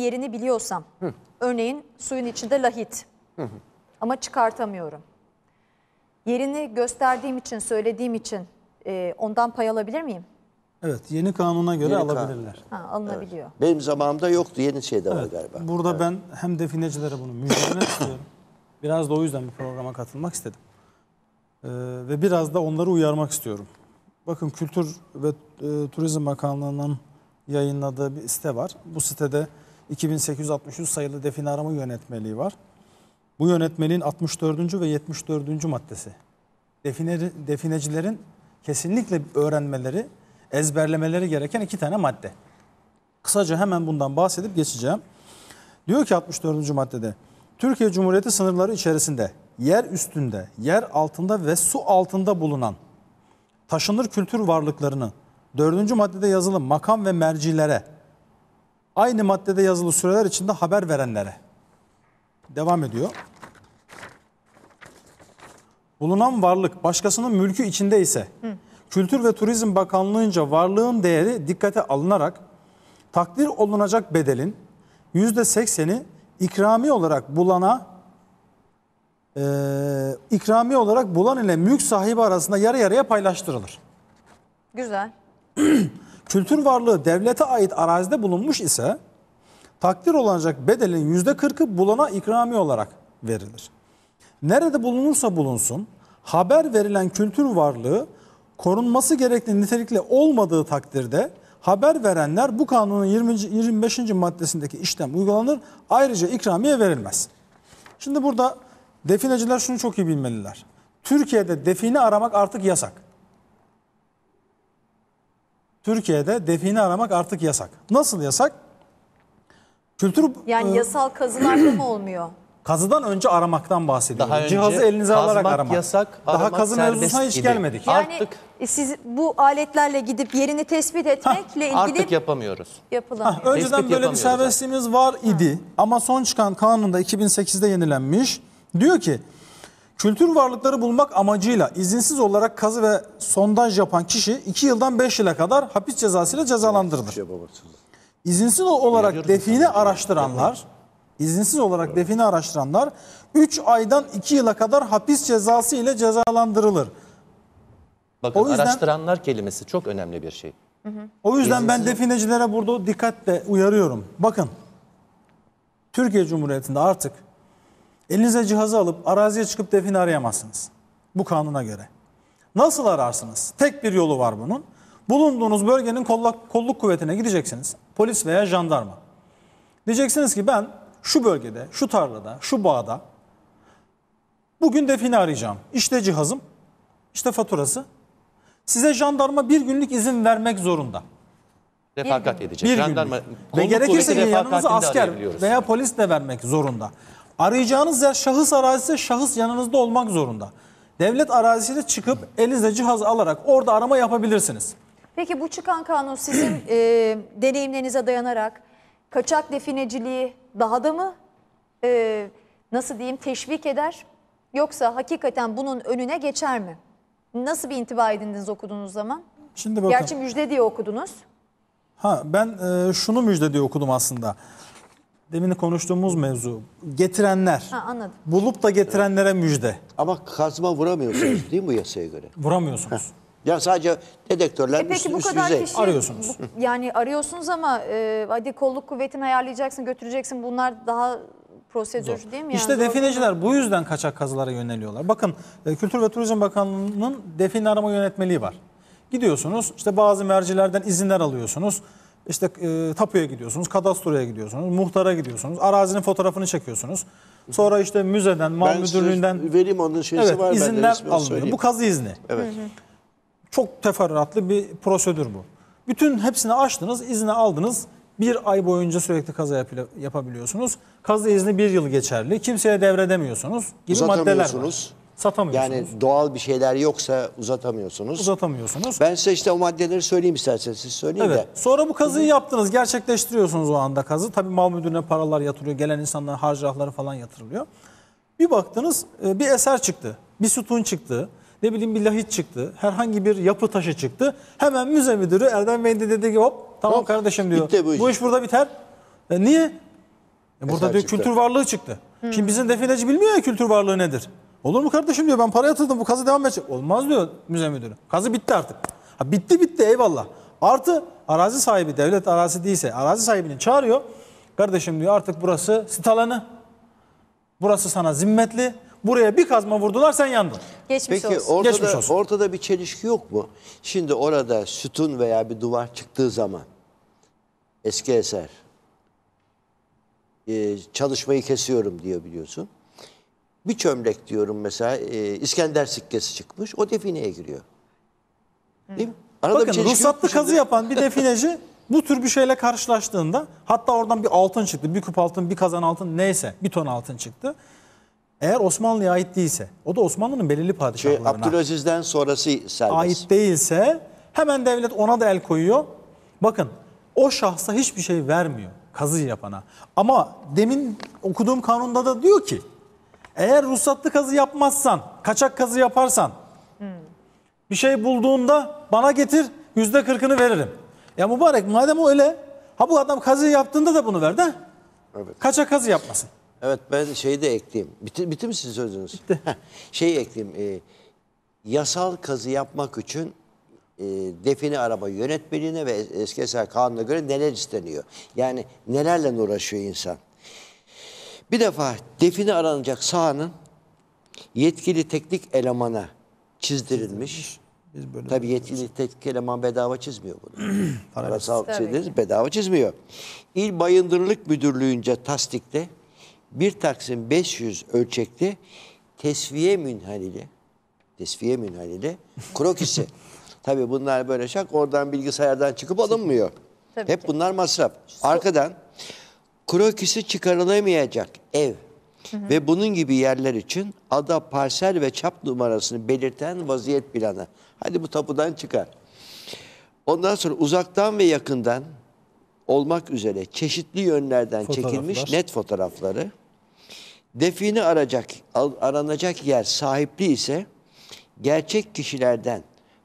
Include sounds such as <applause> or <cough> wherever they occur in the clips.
yerini biliyorsam, Hı. örneğin suyun içinde lahit Hı ama çıkartamıyorum. Yerini gösterdiğim için, söylediğim için e, ondan pay alabilir miyim? Evet, yeni kanuna göre Yeni kanun. alabilirler. Ha, alınabiliyor. Benim zamanımda yoktu. Yeni şeyde var galiba. Burada ben hem definecilere bunu mücadele istiyorum. Biraz da o yüzden bir programa katılmak istedim. Ee, ve biraz da onları uyarmak istiyorum. Bakın Kültür ve e, Turizm Bakanlığı'nın yayınladığı bir site var. Bu sitede 2863 sayılı definarama yönetmeliği var. Bu yönetmeliğin 64. ve 74. maddesi. Defineri, definecilerin kesinlikle öğrenmeleri, ezberlemeleri gereken iki tane madde. Kısaca hemen bundan bahsedip geçeceğim. Diyor ki 64. maddede, Türkiye Cumhuriyeti sınırları içerisinde, yer üstünde, yer altında ve su altında bulunan taşınır kültür varlıklarını, 4. maddede yazılı makam ve mercilere, aynı maddede yazılı süreler içinde haber verenlere. Devam ediyor. Bulunan varlık başkasının mülkü içinde ise Hı. Kültür ve Turizm Bakanlığı'nca varlığın değeri dikkate alınarak takdir olunacak bedelin %80'i ikrami olarak bulana e, ikrami olarak bulan ile mülk sahibi arasında yarı yarıya paylaştırılır. Güzel. <clears throat> kültür varlığı devlete ait arazide bulunmuş ise takdir olacak bedelin yüzde kırkı bulana ikrami olarak verilir. Nerede bulunursa bulunsun haber verilen kültür varlığı korunması gerekli nitelikle olmadığı takdirde haber verenler bu kanunun 20. 25. maddesindeki işlem uygulanır. Ayrıca ikramiye verilmez. Şimdi burada defineciler şunu çok iyi bilmeliler. Türkiye'de define aramak artık yasak. Türkiye'de define aramak artık yasak. Nasıl yasak? Kültür Yani e, yasal kazılarda mı olmuyor? <clears throat> Kazıdan önce aramaktan bahsediyorum. Daha önce Cihazı elinize kazmak alarak aramak. yasak, Daha aramak kazı serbest mevzusuna hiç gelmedik. Yani Artık- siz bu aletlerle gidip yerini tespit etmekle ilgili Artık yapamıyoruz. yapılamıyor. Hah, önceden Tespit böyle bir yapamıyoruz serbestliğimiz var idi ama son çıkan kanunda 2008'de yenilenmiş. Diyor ki Kültür varlıkları bulmak amacıyla izinsiz olarak kazı ve sondaj yapan kişi 2 yıldan 5 yıla kadar hapis cezasıyla cezalandırılır. Şey izinsiz olarak define araştıranlar, izinsiz olarak define araştıranlar 3 aydan 2 yıla kadar hapis cezası ile cezalandırılır. Bakın o yüzden, araştıranlar kelimesi çok önemli bir şey. O yüzden ben definecilere burada dikkatle uyarıyorum. Bakın Türkiye Cumhuriyeti'nde artık Elinize cihazı alıp araziye çıkıp define arayamazsınız. Bu kanuna göre. Nasıl ararsınız? Tek bir yolu var bunun. Bulunduğunuz bölgenin kolluk kuvvetine gideceksiniz. Polis veya jandarma. Diyeceksiniz ki ben şu bölgede, şu tarlada, şu bağda bugün defini arayacağım. İşte cihazım, işte faturası. Size jandarma bir günlük izin vermek zorunda. Refakat edecek. Bir Jandarma, Ve gerekirse yanınıza asker veya polis de vermek zorunda. Arayacağınız yer şahıs arazisi şahıs yanınızda olmak zorunda. Devlet arazisiyle çıkıp elinize cihaz alarak orada arama yapabilirsiniz. Peki bu çıkan kanun sizin <clears throat> e, deneyimlerinize dayanarak kaçak defineciliği daha da mı e, nasıl diyeyim teşvik eder? Yoksa hakikaten bunun önüne geçer mi? Nasıl bir intiba edindiniz okuduğunuz zaman? Şimdi bakın. Gerçi müjde diye okudunuz. Ha ben e, şunu müjde diye okudum aslında demin konuştuğumuz mevzu. Getirenler. Ha, anladım. Bulup da getirenlere müjde. Ama kazma vuramıyorsunuz değil mi bu yasaya göre? Vuramıyorsunuz. Ya sadece dedektörler E üst, peki bu üst kadar düzey. kişi Arıyorsunuz. bu- yani arıyorsunuz ama e, hadi kolluk kuvvetini ayarlayacaksın, götüreceksin. Bunlar daha prosedür değil mi? Yani İşte zor defineciler bu yüzden kaçak kazılara yöneliyorlar. Bakın e, Kültür ve Turizm Bakanlığı'nın define arama yönetmeliği var. Gidiyorsunuz işte bazı mercilerden izinler alıyorsunuz. İşte e, tapuya gidiyorsunuz, kadastroya gidiyorsunuz, muhtara gidiyorsunuz, arazinin fotoğrafını çekiyorsunuz. Sonra işte müzeden, mal ben müdürlüğünden vereyim onun şeysi evet, var izinler alınıyor. Bu kazı izni. Evet. Çok teferruatlı bir prosedür bu. Bütün hepsini açtınız, izni aldınız. Bir ay boyunca sürekli kaza yap yapabiliyorsunuz. Kazı izni bir yıl geçerli. Kimseye devredemiyorsunuz gibi maddeler var. Satamıyorsunuz. Yani doğal bir şeyler yoksa uzatamıyorsunuz. Uzatamıyorsunuz. Ben size işte o maddeleri söyleyeyim isterseniz siz söyleyin evet. de. Sonra bu kazıyı yaptınız, gerçekleştiriyorsunuz o anda kazı. Tabii mal müdürüne paralar yatırıyor, gelen insanlara harcahları falan yatırılıyor. Bir baktınız e, bir eser çıktı, bir sütun çıktı, ne bileyim bir lahit çıktı, herhangi bir yapı taşı çıktı. Hemen müze müdürü Erdem Bey de dedi ki hop tamam hop, kardeşim diyor. Bu iş. bu iş burada biter. E, niye? E, burada diyor kültür varlığı çıktı. Hmm. Şimdi bizim defineci bilmiyor ya kültür varlığı nedir. Olur mu kardeşim diyor ben para yatırdım bu kazı devam edecek. Olmaz diyor müze müdürü. Kazı bitti artık. Ha, bitti bitti eyvallah. Artı arazi sahibi devlet arazi değilse arazi sahibini çağırıyor. Kardeşim diyor artık burası sit alanı. Burası sana zimmetli. Buraya bir kazma vurdular sen yandın. Geçmiş Peki olsun. ortada Geçmiş olsun. ortada bir çelişki yok mu? Şimdi orada sütun veya bir duvar çıktığı zaman eski eser e, çalışmayı kesiyorum diyor biliyorsun bir çömlek diyorum mesela e, İskender sikkesi çıkmış o defineye giriyor. Değil mi? Arada Bakın şey ruhsatlı kazı şimdi. yapan bir defineci bu tür bir şeyle karşılaştığında hatta oradan bir altın çıktı. Bir kup altın, bir kazan altın neyse bir ton altın çıktı. Eğer Osmanlı'ya ait değilse, o da Osmanlı'nın belirli şey, padişahlarına. Abdülaziz'den sonrası serbest. Ait değilse hemen devlet ona da el koyuyor. Bakın o şahsa hiçbir şey vermiyor kazı yapana. Ama demin okuduğum kanunda da diyor ki eğer ruhsatlı kazı yapmazsan, kaçak kazı yaparsan bir şey bulduğunda bana getir yüzde kırkını veririm. Ya mübarek madem o öyle ha bu adam kazı yaptığında da bunu ver de evet. kaçak kazı yapmasın. Evet ben şeyi de ekleyeyim. Bitti, bitti mi sizin sözünüz? Bitti. şey ekleyeyim. E, yasal kazı yapmak için e, define araba yönetmeliğine ve eski eser kanuna göre neler isteniyor? Yani nelerle uğraşıyor insan? Bir defa define aranacak sahanın yetkili teknik elemana çizdirilmiş. Biz böyle Tabii yetkili teknik eleman bedava çizmiyor bunu. <clears throat> Parasal çizdiniz bedava çizmiyor. İl Bayındırlık Müdürlüğü'nce tasdikte bir taksim 500 ölçekli tesviye münhalili tesviye münhalili krokisi. <laughs> Tabii bunlar böyle şak oradan bilgisayardan çıkıp alınmıyor. Tabii Hep ki. bunlar masraf. Arkadan krokisi çıkarılamayacak ev hı hı. ve bunun gibi yerler için ada parsel ve çap numarasını belirten vaziyet planı. Hadi bu tapudan çıkar. Ondan sonra uzaktan ve yakından olmak üzere çeşitli yönlerden çekilmiş net fotoğrafları. Defini aracak, aranacak yer sahipliği ise gerçek kişilerden,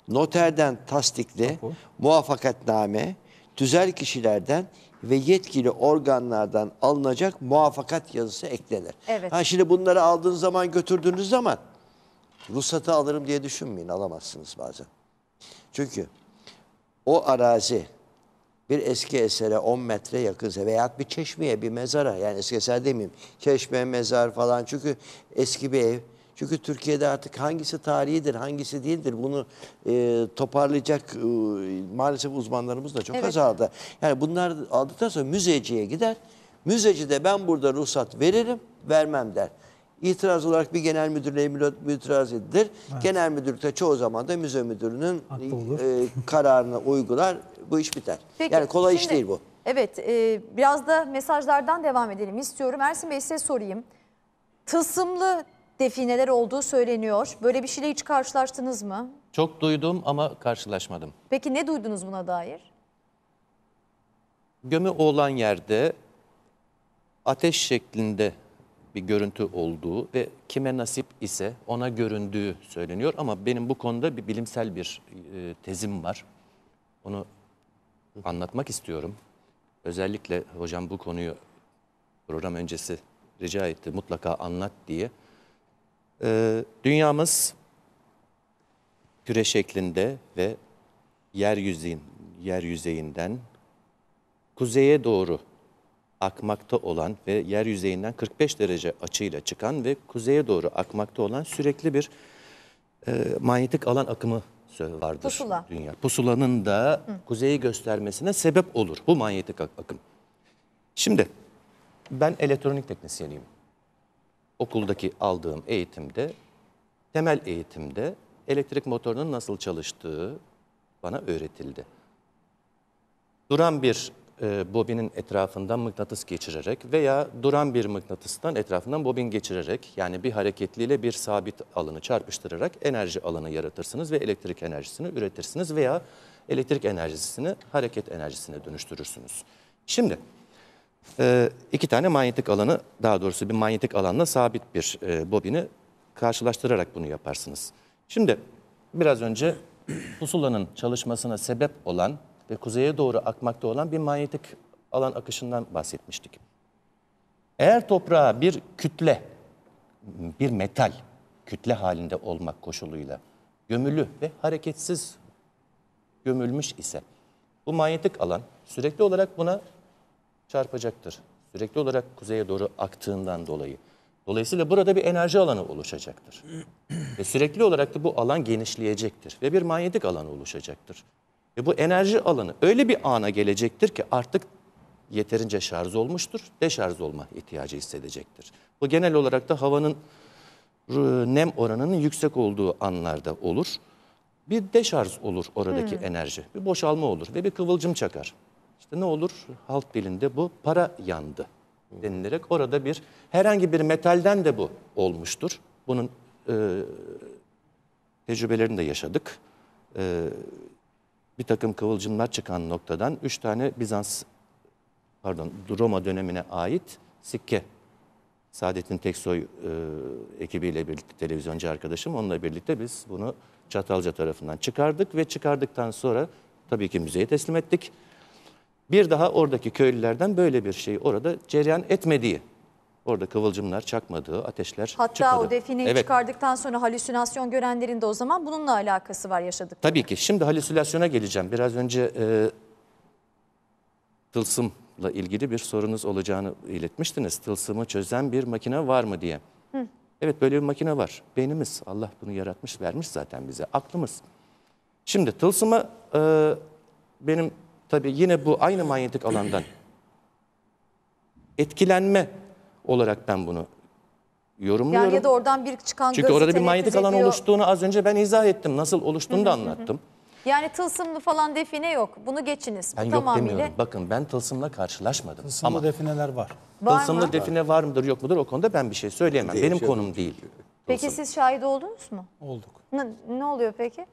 noterden tasdikli Tapu. muvaffakatname, tüzel kişilerden ve yetkili organlardan alınacak muvaffakat yazısı eklenir. Evet. Ha şimdi bunları aldığınız zaman götürdüğünüz zaman ruhsatı alırım diye düşünmeyin alamazsınız bazen. Çünkü o arazi bir eski esere 10 metre yakınsa veya bir çeşmeye bir mezara yani eski eser demeyeyim çeşme mezar falan çünkü eski bir ev çünkü Türkiye'de artık hangisi tarihidir, hangisi değildir bunu e, toparlayacak e, maalesef uzmanlarımız da çok evet. azaldı. Yani bunlar aldıktan sonra müzeciye gider. Müzeci de ben burada ruhsat veririm, vermem der. İtiraz olarak bir genel müdürlüğe itiraz edilir. Evet. Genel müdürlükte çoğu zaman da müze müdürünün e, kararını uygular. Bu iş biter. Peki, yani kolay şimdi, iş değil bu. Evet e, biraz da mesajlardan devam edelim istiyorum. Ersin Bey size sorayım. Tılsımlı defineler olduğu söyleniyor. Böyle bir şeyle hiç karşılaştınız mı? Çok duydum ama karşılaşmadım. Peki ne duydunuz buna dair? Gömü olan yerde ateş şeklinde bir görüntü olduğu ve kime nasip ise ona göründüğü söyleniyor. Ama benim bu konuda bir bilimsel bir e, tezim var. Onu anlatmak istiyorum. Özellikle hocam bu konuyu program öncesi rica etti mutlaka anlat diye. Ee, dünyamız küre şeklinde ve yeryüzün, yer yüzeyinden kuzeye doğru akmakta olan ve yer yüzeyinden 45 derece açıyla çıkan ve kuzeye doğru akmakta olan sürekli bir e, manyetik alan akımı vardır. Pusula. Dünya. Pusulanın da Hı. kuzeyi göstermesine sebep olur bu manyetik akım. Şimdi ben elektronik teknisyeniyim okuldaki aldığım eğitimde, temel eğitimde elektrik motorunun nasıl çalıştığı bana öğretildi. Duran bir e, bobinin etrafından mıknatıs geçirerek veya duran bir mıknatıstan etrafından bobin geçirerek yani bir hareketliyle bir sabit alanı çarpıştırarak enerji alanı yaratırsınız ve elektrik enerjisini üretirsiniz veya elektrik enerjisini hareket enerjisine dönüştürürsünüz. Şimdi e, iki tane manyetik alanı daha doğrusu bir manyetik alanla sabit bir e, bobini karşılaştırarak bunu yaparsınız. Şimdi biraz önce pusulanın çalışmasına sebep olan ve kuzeye doğru akmakta olan bir manyetik alan akışından bahsetmiştik. Eğer toprağa bir kütle, bir metal kütle halinde olmak koşuluyla gömülü ve hareketsiz gömülmüş ise bu manyetik alan sürekli olarak buna çarpacaktır. Sürekli olarak kuzeye doğru aktığından dolayı. Dolayısıyla burada bir enerji alanı oluşacaktır. <clears throat> Ve sürekli olarak da bu alan genişleyecektir ve bir manyetik alanı oluşacaktır. Ve bu enerji alanı öyle bir ana gelecektir ki artık yeterince şarj olmuştur, deşarj olma ihtiyacı hissedecektir. Bu genel olarak da havanın ıı, nem oranının yüksek olduğu anlarda olur. Bir deşarj olur oradaki hmm. enerji, bir boşalma olur ve bir kıvılcım çakar. İşte ne olur halk dilinde bu para yandı denilerek orada bir herhangi bir metalden de bu olmuştur. Bunun e, tecrübelerini de yaşadık. E, bir takım kıvılcımlar çıkan noktadan üç tane Bizans pardon Roma dönemine ait sikke Saadettin Teksoy e, ekibiyle birlikte televizyoncu arkadaşım onunla birlikte biz bunu Çatalca tarafından çıkardık ve çıkardıktan sonra tabii ki müzeye teslim ettik. Bir daha oradaki köylülerden böyle bir şey orada cereyan etmediği Orada kıvılcımlar çakmadığı, ateşler Hatta çıkmadı. Hatta o defineyi evet. çıkardıktan sonra halüsinasyon görenlerin de o zaman bununla alakası var yaşadık. Tabii ki. Şimdi halüsinasyona geleceğim. Biraz önce e, tılsımla ilgili bir sorunuz olacağını iletmiştiniz. Tılsımı çözen bir makine var mı diye. Hı. Evet böyle bir makine var. Beynimiz. Allah bunu yaratmış, vermiş zaten bize. Aklımız. Şimdi tılsımı e, benim Tabii yine bu aynı manyetik alandan etkilenme olarak ben bunu yorumluyorum. Yani ya da oradan bir çıkan Çünkü orada bir manyetik alan ediyor. oluştuğunu az önce ben izah ettim. Nasıl oluştuğunu da anlattım. Yani tılsımlı falan define yok. Bunu geçiniz. Ben yok tamamıyla... demiyorum. Bakın ben tılsımla karşılaşmadım. Tılsımlı Ama defineler var. tılsımlı mı? define var mıdır yok mudur o konuda ben bir şey söyleyemem. Değil, Benim şey konum değil. Peki tılsım. siz şahit oldunuz mu? Olduk. Ne, ne oluyor peki?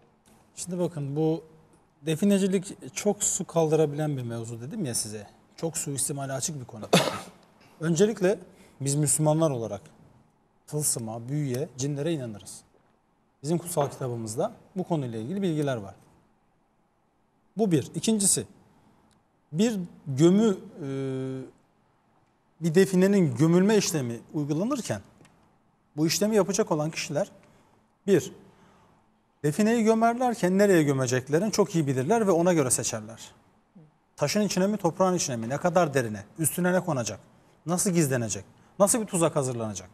Şimdi bakın bu Definecilik çok su kaldırabilen bir mevzu dedim ya size. Çok su suistimale açık bir konu. <coughs> Öncelikle biz Müslümanlar olarak tılsıma, büyüye, cinlere inanırız. Bizim kutsal kitabımızda bu konuyla ilgili bilgiler var. Bu bir. İkincisi, bir gömü, e, bir definenin gömülme işlemi uygulanırken bu işlemi yapacak olan kişiler bir, Defineyi gömerlerken nereye gömeceklerini çok iyi bilirler ve ona göre seçerler. Taşın içine mi toprağın içine mi ne kadar derine üstüne ne konacak nasıl gizlenecek nasıl bir tuzak hazırlanacak.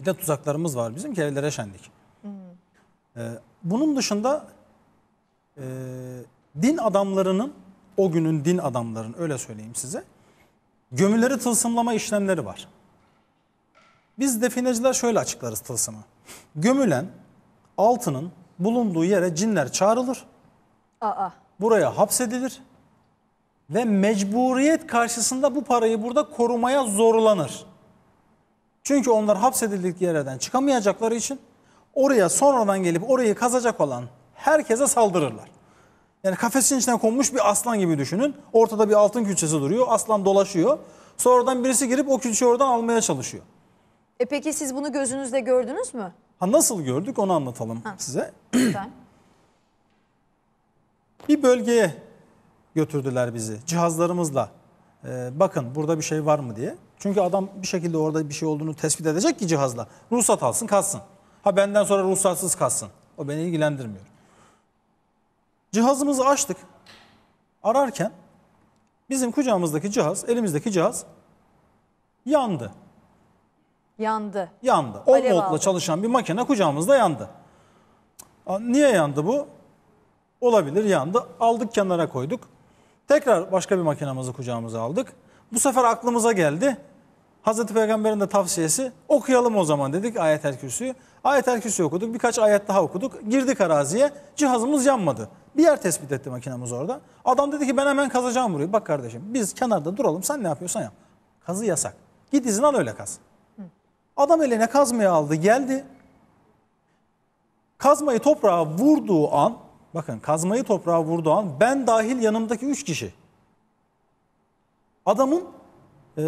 Bir de tuzaklarımız var bizim ki evlere şendik. Ee, bunun dışında e, din adamlarının o günün din adamlarının öyle söyleyeyim size gömüleri tılsımlama işlemleri var. Biz defineciler şöyle açıklarız tılsımı. Gömülen altının bulunduğu yere cinler çağrılır. Aa. Buraya hapsedilir ve mecburiyet karşısında bu parayı burada korumaya zorlanır. Çünkü onlar hapsedildik yerden çıkamayacakları için oraya sonradan gelip orayı kazacak olan herkese saldırırlar. Yani kafesin içine konmuş bir aslan gibi düşünün. Ortada bir altın külçesi duruyor. Aslan dolaşıyor. Sonradan birisi girip o külçeyi oradan almaya çalışıyor. E peki siz bunu gözünüzle gördünüz mü? Ha nasıl gördük onu anlatalım ha. size. <clears throat> bir bölgeye götürdüler bizi cihazlarımızla. Ee, bakın burada bir şey var mı diye. Çünkü adam bir şekilde orada bir şey olduğunu tespit edecek ki cihazla. Ruhsat alsın kalsın. Ha benden sonra ruhsatsız kalsın. O beni ilgilendirmiyor. Cihazımızı açtık. Ararken bizim kucağımızdaki cihaz, elimizdeki cihaz yandı. Yandı. Yandı. 10 Alev voltla çalışan bir makine kucağımızda yandı. Niye yandı bu? Olabilir yandı. Aldık kenara koyduk. Tekrar başka bir makinamızı kucağımıza aldık. Bu sefer aklımıza geldi. Hazreti Peygamber'in de tavsiyesi okuyalım o zaman dedik ayet-el kürsüyü. Ayet-el kürsüyü okuduk birkaç ayet daha okuduk. Girdik araziye cihazımız yanmadı. Bir yer tespit etti makinemiz orada. Adam dedi ki ben hemen kazacağım burayı. Bak kardeşim biz kenarda duralım sen ne yapıyorsan yap. Kazı yasak. Git izin al öyle kaz. Adam eline kazmayı aldı geldi. Kazmayı toprağa vurduğu an, bakın kazmayı toprağa vurduğu an ben dahil yanımdaki üç kişi. Adamın e,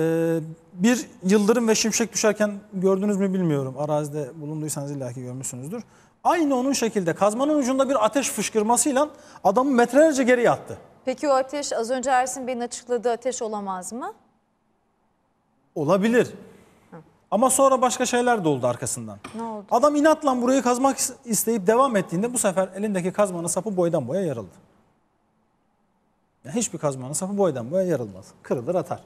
bir yıldırım ve şimşek düşerken gördünüz mü bilmiyorum. Arazide bulunduysanız illaki görmüşsünüzdür. Aynı onun şekilde kazmanın ucunda bir ateş fışkırmasıyla adamı metrelerce geri attı. Peki o ateş az önce Ersin Bey'in açıkladığı ateş olamaz mı? Olabilir. Ama sonra başka şeyler de oldu arkasından. Ne oldu? Adam inatla burayı kazmak isteyip devam ettiğinde bu sefer elindeki kazmanın sapı boydan boya yarıldı. Yani hiçbir kazmanın sapı boydan boya yarılmaz. Kırılır atar.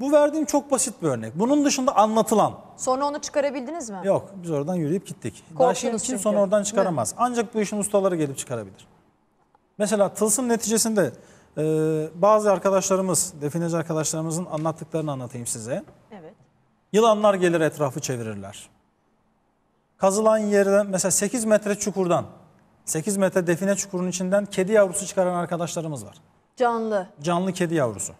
Bu verdiğim çok basit bir örnek. Bunun dışında anlatılan. Sonra onu çıkarabildiniz mi? Yok biz oradan yürüyüp gittik. Daşin şey için sonra oradan çıkaramaz. Ancak bu işin ustaları gelip çıkarabilir. Mesela tılsım neticesinde e, bazı arkadaşlarımız, defineci arkadaşlarımızın anlattıklarını anlatayım size. Evet. Yılanlar gelir etrafı çevirirler. Kazılan yerden mesela 8 metre çukurdan 8 metre define çukurun içinden kedi yavrusu çıkaran arkadaşlarımız var. Canlı. Canlı kedi yavrusu.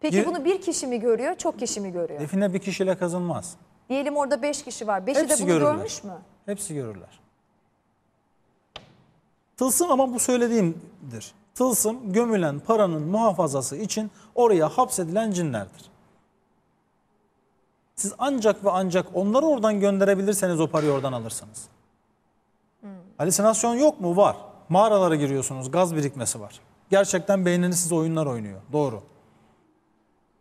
Peki bunu bir kişi mi görüyor, çok kişi mi görüyor? Define bir kişiyle kazınmaz. Diyelim orada beş kişi var. 5'i de bunu görürler. görmüş mü? Hepsi görürler. Tılsım ama bu söylediğimdir. Tılsım gömülen paranın muhafazası için oraya hapsedilen cinlerdir. Siz ancak ve ancak onları oradan gönderebilirseniz o parayı oradan alırsınız. Hmm. Halüsinasyon yok mu? Var. Mağaralara giriyorsunuz. Gaz birikmesi var. Gerçekten beyniniz size oyunlar oynuyor. Doğru.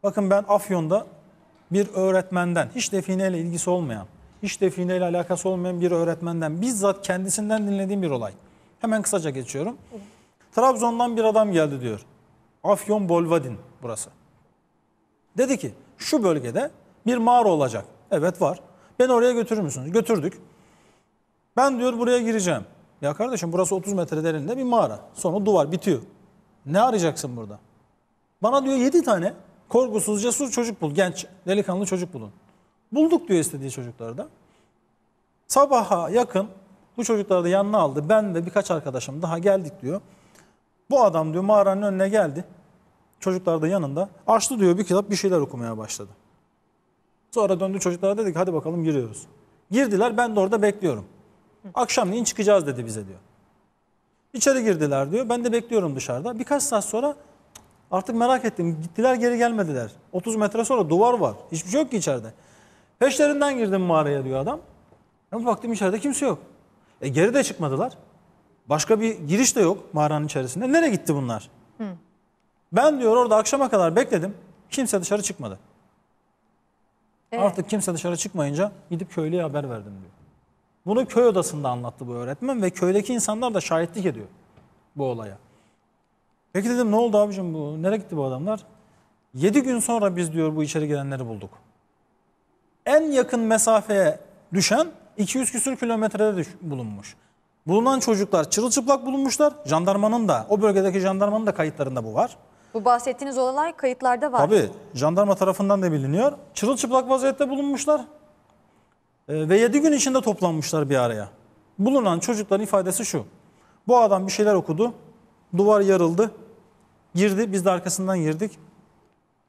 Bakın ben Afyon'da bir öğretmenden, hiç defineyle ilgisi olmayan, hiç defineyle alakası olmayan bir öğretmenden, bizzat kendisinden dinlediğim bir olay. Hemen kısaca geçiyorum. Trabzon'dan bir adam geldi diyor. Afyon Bolvadin burası. Dedi ki şu bölgede bir mağara olacak. Evet var. Beni oraya götürür müsünüz? Götürdük. Ben diyor buraya gireceğim. Ya kardeşim burası 30 metre derinde bir mağara. Sonra duvar bitiyor. Ne arayacaksın burada? Bana diyor 7 tane korkusuz, cesur çocuk bul. Genç, delikanlı çocuk bulun. Bulduk diyor istediği çocukları da. Sabaha yakın bu çocukları da yanına aldı. Ben ve birkaç arkadaşım daha geldik diyor. Bu adam diyor mağaranın önüne geldi. Çocuklar da yanında. Açtı diyor bir kitap bir şeyler okumaya başladı. Sonra döndü çocuklara dedi ki hadi bakalım giriyoruz. Girdiler ben de orada bekliyorum. Akşamleyin çıkacağız dedi bize diyor. İçeri girdiler diyor. Ben de bekliyorum dışarıda. Birkaç saat sonra artık merak ettim. Gittiler geri gelmediler. 30 metre sonra duvar var. Hiçbir şey yok ki içeride. Peşlerinden girdim mağaraya diyor adam. Ama baktım içeride kimse yok. E geri de çıkmadılar. Başka bir giriş de yok mağaranın içerisinde. Nereye gitti bunlar? Hı. Ben diyor orada akşama kadar bekledim. Kimse dışarı çıkmadı. Evet. Artık kimse dışarı çıkmayınca gidip köylüye haber verdim diyor. Bunu köy odasında anlattı bu öğretmen ve köydeki insanlar da şahitlik ediyor bu olaya. Peki dedim ne oldu abicim bu? Nereye gitti bu adamlar? 7 gün sonra biz diyor bu içeri gelenleri bulduk. En yakın mesafeye düşen 200 küsür kilometrede bulunmuş. Bulunan çocuklar çırılçıplak bulunmuşlar. Jandarmanın da o bölgedeki jandarmanın da kayıtlarında bu var. Bu bahsettiğiniz olay kayıtlarda var. Tabii jandarma tarafından da biliniyor. Çırılçıplak vaziyette bulunmuşlar. E, ve 7 gün içinde toplanmışlar bir araya. Bulunan çocukların ifadesi şu. Bu adam bir şeyler okudu. Duvar yarıldı. Girdi. Biz de arkasından girdik.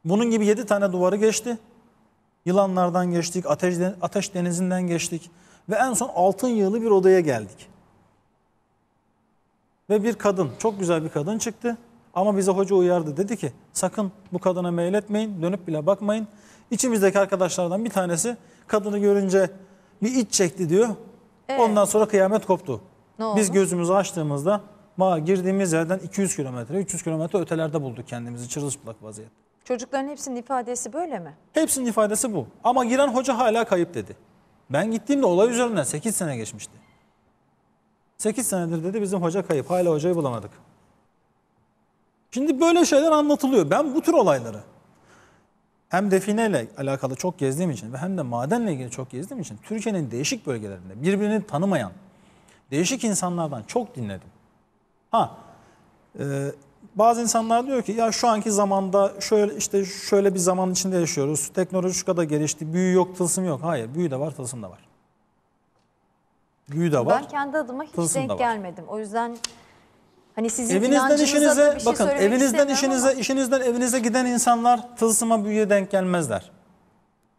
Bunun gibi 7 tane duvarı geçti. Yılanlardan geçtik. Ateş, ateş denizinden geçtik. Ve en son altın yığılı bir odaya geldik. Ve bir kadın, çok güzel bir kadın çıktı. Ama bize hoca uyardı. Dedi ki sakın bu kadına meyletmeyin. Dönüp bile bakmayın. İçimizdeki arkadaşlardan bir tanesi kadını görünce bir iç çekti diyor. Evet. Ondan sonra kıyamet koptu. Biz gözümüzü açtığımızda ma girdiğimiz yerden 200 kilometre, 300 kilometre ötelerde bulduk kendimizi çırılçıplak vaziyette. Çocukların hepsinin ifadesi böyle mi? Hepsinin ifadesi bu. Ama giren hoca hala kayıp dedi. Ben gittiğimde olay üzerinden 8 sene geçmişti. 8 senedir dedi bizim hoca kayıp. Hala hocayı bulamadık. Şimdi böyle şeyler anlatılıyor. Ben bu tür olayları hem defineyle alakalı çok gezdiğim için ve hem de madenle ilgili çok gezdiğim için Türkiye'nin değişik bölgelerinde birbirini tanımayan değişik insanlardan çok dinledim. Ha e, bazı insanlar diyor ki ya şu anki zamanda şöyle işte şöyle bir zaman içinde yaşıyoruz. Teknoloji şu kadar gelişti. Büyü yok, tılsım yok. Hayır, büyü de var, tılsım da var. Büyü de var. Ben kendi adıma hiç denk gelmedim. O yüzden Hani sizin evinizden işinize bir şey bakın evinizden işinize ama. işinizden evinize giden insanlar tılsıma büyüye denk gelmezler.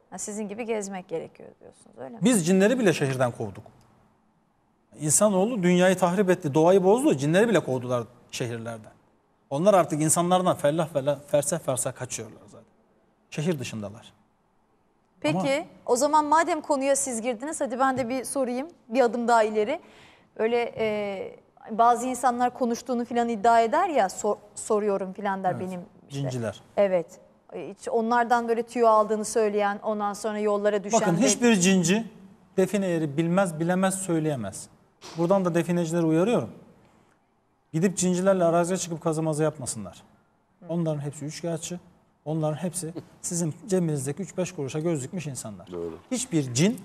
Ha, sizin gibi gezmek gerekiyor diyorsunuz öyle mi? Biz cinleri bile şehirden kovduk. İnsanoğlu dünyayı tahrip etti, doğayı bozdu, cinleri bile kovdular şehirlerden. Onlar artık insanlardan fellah fellah, ferseh ferseh kaçıyorlar zaten. Şehir dışındalar. Peki Ama... o zaman madem konuya siz girdiniz hadi ben de bir sorayım bir adım daha ileri. Öyle e, bazı insanlar konuştuğunu filan iddia eder ya sor, soruyorum filan der evet, benim. Işte. Cinciler. Evet. Hiç onlardan böyle tüyo aldığını söyleyen ondan sonra yollara düşen. Bakın de... hiçbir cinci define yeri bilmez bilemez söyleyemez. Buradan da definecileri uyarıyorum. Gidip cincilerle araziye çıkıp kazamazı yapmasınlar. Onların hepsi üçkağıtçı. Onların hepsi sizin cebinizdeki 3-5 kuruşa göz dikmiş insanlar. Doğru. Hiçbir cin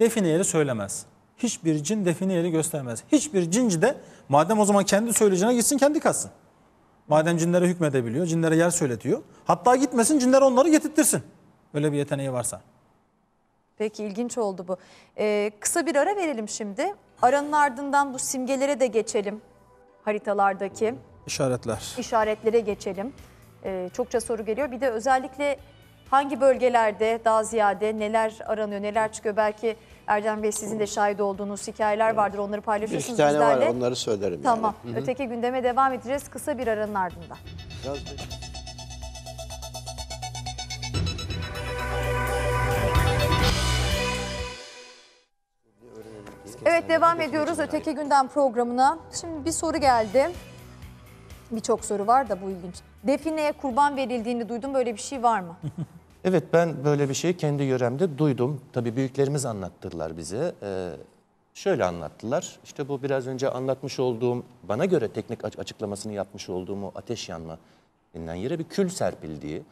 define yeri söylemez hiçbir cin define yeri göstermez. Hiçbir cinci de madem o zaman kendi söyleyeceğine gitsin kendi kazsın. Madem cinlere hükmedebiliyor, cinlere yer söyletiyor. Hatta gitmesin cinler onları getirtirsin. Öyle bir yeteneği varsa. Peki ilginç oldu bu. Ee, kısa bir ara verelim şimdi. Aranın ardından bu simgelere de geçelim. Haritalardaki. işaretler İşaretlere geçelim. Ee, çokça soru geliyor. Bir de özellikle Hangi bölgelerde daha ziyade neler aranıyor, neler çıkıyor? Belki Erdem Bey sizin de şahit olduğunuz hikayeler vardır. Onları paylaşırsınız bizlerle. Bir tane bizlerle. var onları söylerim. Tamam. Yani. Hı -hı. Öteki gündeme devam edeceğiz. Kısa bir aranın ardından. Biraz Evet devam ediyoruz öteki gündem programına. Şimdi bir soru geldi. Birçok soru var da bu ilginç. Defineye kurban verildiğini duydum. Böyle bir şey var mı? <laughs> evet ben böyle bir şeyi kendi yöremde duydum. Tabii büyüklerimiz anlattılar bize. Ee, şöyle anlattılar. İşte bu biraz önce anlatmış olduğum, bana göre teknik açıklamasını yapmış olduğum o ateş yanma denilen yere bir kül serpildiği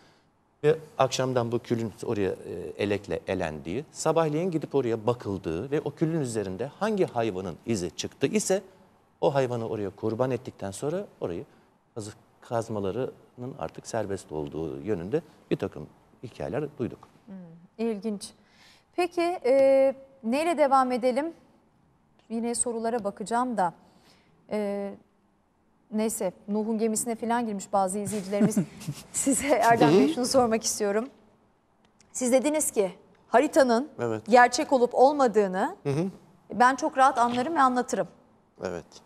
ve akşamdan bu külün oraya e, elekle elendiği, sabahleyin gidip oraya bakıldığı ve o külün üzerinde hangi hayvanın izi çıktı ise o hayvanı oraya kurban ettikten sonra orayı kazık kazmalarının artık serbest olduğu yönünde bir takım hikayeler duyduk. Hmm, ilginç. Peki e, neyle devam edelim? Yine sorulara bakacağım da. E, neyse Nuh'un gemisine falan girmiş bazı izleyicilerimiz. <laughs> Size Erdem Bey şunu sormak istiyorum. Siz dediniz ki haritanın evet. gerçek olup olmadığını hı hı. ben çok rahat anlarım ve anlatırım. Evet.